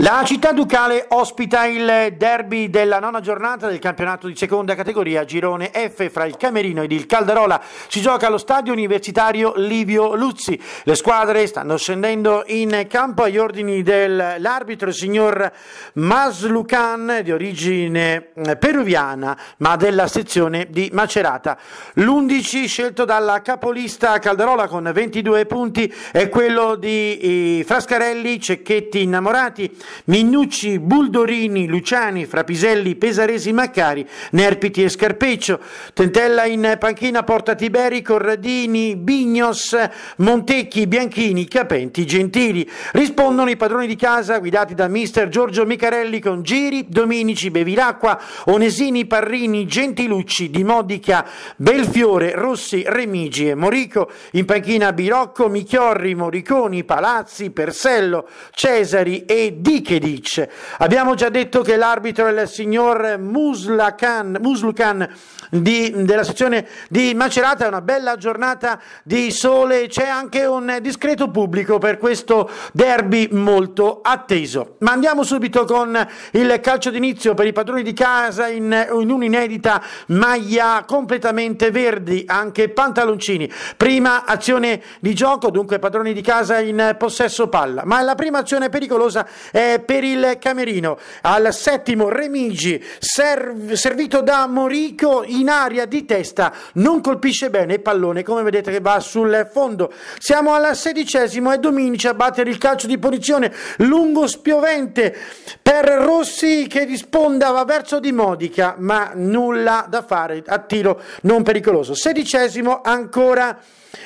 La città ducale ospita il derby della nona giornata del campionato di seconda categoria girone F fra il Camerino ed il Caldarola. Si gioca allo stadio universitario Livio Luzzi. Le squadre stanno scendendo in campo agli ordini dell'arbitro signor Maslucan di origine eh, peruviana ma della sezione di Macerata. L'11 scelto dalla capolista Caldarola con 22 punti è quello di eh, Frascarelli, Cecchetti Innamorati Minnucci, Buldorini, Luciani, Frapiselli, Pesaresi, Maccari, Nerpiti e Scarpeccio, Tentella in panchina Porta Tiberi, Corradini, Bignos, Montecchi, Bianchini, Capenti, Gentili. Rispondono i padroni di casa guidati da mister Giorgio Micarelli con Giri, Dominici, Bevilacqua, Onesini, Parrini, Gentilucci, Di Modica, Belfiore, Rossi, Remigi e Morico. In panchina Birocco, Michiorri, Moriconi, Palazzi, Persello, Cesari e Di Nikedic. Abbiamo già detto che l'arbitro è il signor Muslakan, Muslukan di, della sezione di Macerata, è una bella giornata di sole, c'è anche un discreto pubblico per questo derby molto atteso. Ma andiamo subito con il calcio d'inizio per i padroni di casa in, in un'inedita maglia completamente verdi, anche pantaloncini. Prima azione di gioco, dunque padroni di casa in possesso palla, ma la prima azione pericolosa è eh, per il Camerino. Al settimo Remigi, serv servito da Morico in aria di testa, non colpisce bene il pallone, come vedete che va sul fondo. Siamo al sedicesimo e Dominici a battere il calcio di punizione, lungo spiovente per Rossi che risponda verso Di Modica, ma nulla da fare, a tiro non pericoloso. Sedicesimo ancora...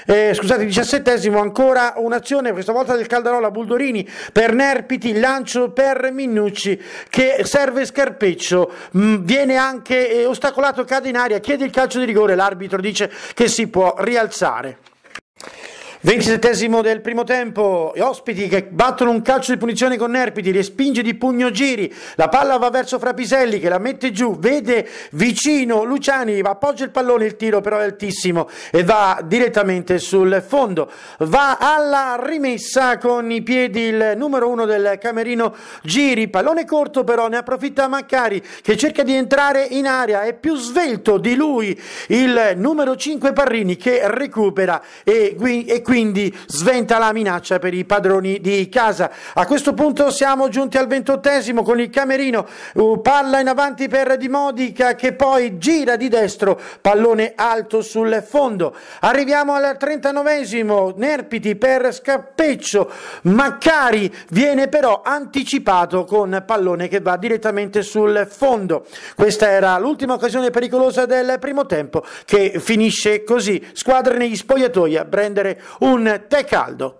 Eh, scusate, diciassettesimo ancora un'azione, questa volta del Caldarola Buldorini per Nerpiti, lancio calcio per Minucci che serve scarpeccio, mm, viene anche eh, ostacolato, cade in aria, chiede il calcio di rigore, l'arbitro dice che si può rialzare. 27 del primo tempo, gli ospiti che battono un calcio di punizione con Nerpiti, respinge di pugno giri, la palla va verso Frapiselli che la mette giù, vede vicino Luciani, appoggia il pallone, il tiro però è altissimo e va direttamente sul fondo, va alla rimessa con i piedi il numero uno del camerino Giri, pallone corto però ne approfitta Maccari che cerca di entrare in area, è più svelto di lui il numero 5 Parrini che recupera e, e quindi sventa la minaccia per i padroni di casa. A questo punto siamo giunti al ventottesimo con il Camerino, uh, palla in avanti per Di Modica che poi gira di destro, pallone alto sul fondo. Arriviamo al trentanovesimo, Nerpiti per scappeccio, Maccari viene però anticipato con pallone che va direttamente sul fondo. Questa era l'ultima occasione pericolosa del primo tempo che finisce così, Squadra negli spogliatoi a prendere un tè caldo.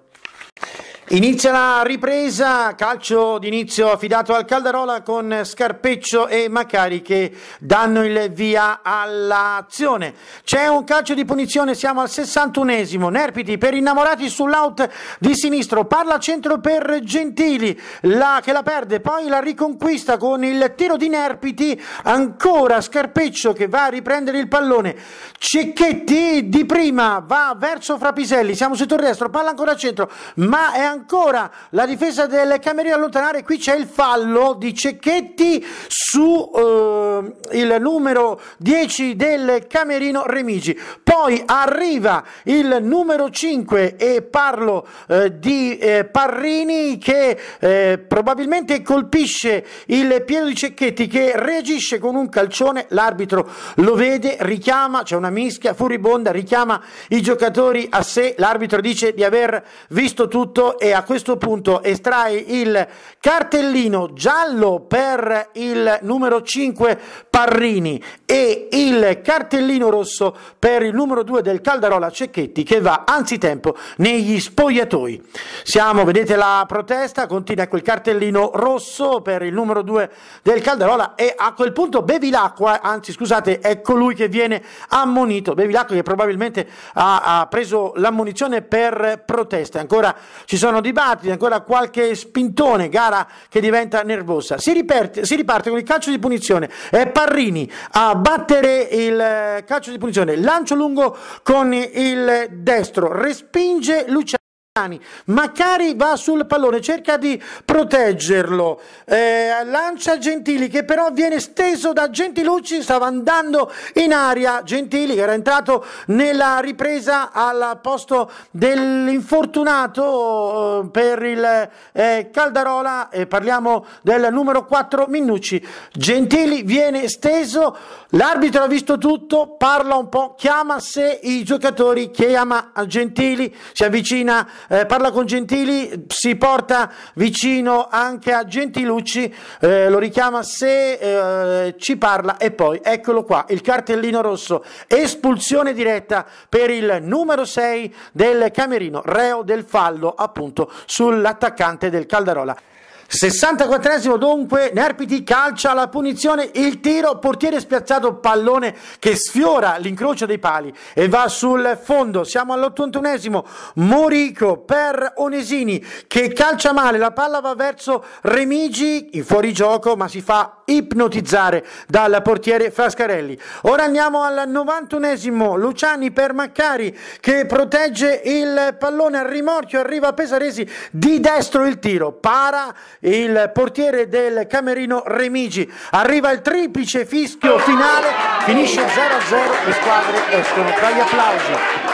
Inizia la ripresa, calcio d'inizio affidato al Caldarola con Scarpeccio e Macari che danno il via all'azione. C'è un calcio di punizione, siamo al 61esimo, Nerpiti per innamorati sull'out di sinistro, parla centro per Gentili la, che la perde, poi la riconquista con il tiro di Nerpiti, ancora Scarpeccio che va a riprendere il pallone, Cecchetti di prima va verso Frapiselli, siamo sul destro, palla ancora a centro, ma è ancora ancora la difesa delle Camere allontanare. Qui c'è il fallo di Cecchetti su. Eh, Ehm, il numero 10 del Camerino Remigi. Poi arriva il numero 5 e parlo eh, di eh, Parrini che eh, probabilmente colpisce il piede di Cecchetti che reagisce con un calcione, l'arbitro lo vede, richiama, c'è una mischia furibonda, richiama i giocatori a sé, l'arbitro dice di aver visto tutto e a questo punto estrae il cartellino giallo per il numero 5 Parrini e il cartellino rosso per il numero 2 del Caldarola Cecchetti che va anzitempo negli spogliatoi. Siamo, vedete la protesta, continua quel cartellino rosso per il numero 2 del Caldarola e a quel punto bevi l'acqua, anzi scusate, è colui ecco che viene ammonito, bevi l'acqua che probabilmente ha, ha preso l'ammonizione per proteste. Ancora ci sono dibattiti, ancora qualche spintone, gara che diventa nervosa. Si riparte, si riparte con il calcio di punizione. È è Parrini a battere il eh, calcio di punizione, lancio lungo con il destro, respinge Luciano. Maccari va sul pallone, cerca di proteggerlo, eh, lancia Gentili che però viene steso da Gentilucci, stava andando in aria Gentili che era entrato nella ripresa al posto dell'infortunato eh, per il eh, Caldarola, e parliamo del numero 4 Minucci, Gentili viene steso, l'arbitro ha visto tutto, parla un po', chiama se i giocatori, chiama Gentili, si avvicina eh, parla con Gentili, si porta vicino anche a Gentilucci, eh, lo richiama se eh, ci parla e poi eccolo qua, il cartellino rosso, espulsione diretta per il numero 6 del Camerino, reo del fallo appunto sull'attaccante del Caldarola. 64esimo dunque, Nerpiti calcia la punizione, il tiro, portiere spiazzato, pallone che sfiora l'incrocio dei pali e va sul fondo. Siamo all'81esimo, Morico per Onesini che calcia male, la palla va verso Remigi in fuorigioco ma si fa ipnotizzare dal portiere Frascarelli. Ora andiamo al 91esimo, Luciani per Maccari che protegge il pallone al rimorchio, arriva a Pesaresi di destro il tiro, para il portiere del Camerino Remigi. Arriva il triplice fischio finale, finisce 0-0, le squadre escono tra gli applausi.